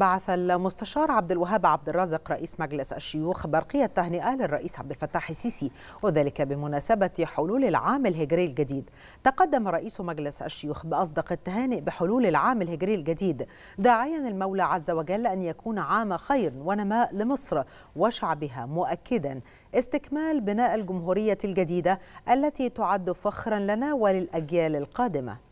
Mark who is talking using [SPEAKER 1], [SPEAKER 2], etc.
[SPEAKER 1] بعث المستشار عبد الوهاب عبد الرازق رئيس مجلس الشيوخ برقية تهنئة للرئيس عبد الفتاح السيسي وذلك بمناسبة حلول العام الهجري الجديد تقدم رئيس مجلس الشيوخ بأصدق التهانئ بحلول العام الهجري الجديد داعيا المولى عز وجل أن يكون عام خير ونماء لمصر وشعبها مؤكدا استكمال بناء الجمهورية الجديدة التي تعد فخرا لنا وللأجيال القادمة